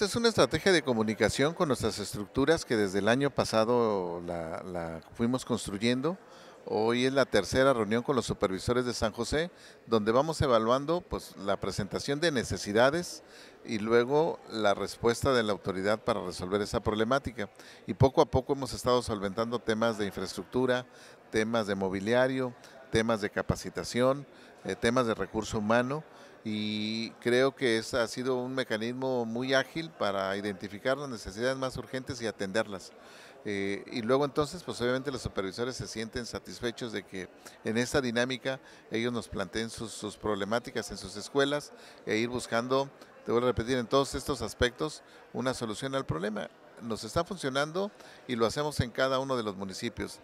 Es una estrategia de comunicación con nuestras estructuras que desde el año pasado la, fuimos construyendo. Hoy es la tercera reunión con los supervisores de San José, donde vamos evaluando pues, la presentación de necesidades y luego la respuesta de la autoridad para resolver esa problemática. Y poco a poco hemos estado solventando temas de infraestructura, temas de mobiliario, temas de capacitación, eh, temas de recurso humano y creo que es, ha sido un mecanismo muy ágil para identificar las necesidades más urgentes y atenderlas. Eh, y luego entonces, pues obviamente los supervisores se sienten satisfechos de que en esta dinámica ellos nos planteen sus, sus problemáticas en sus escuelas e ir buscando, te voy a repetir, en todos estos aspectos una solución al problema nos está funcionando y lo hacemos en cada uno de los municipios.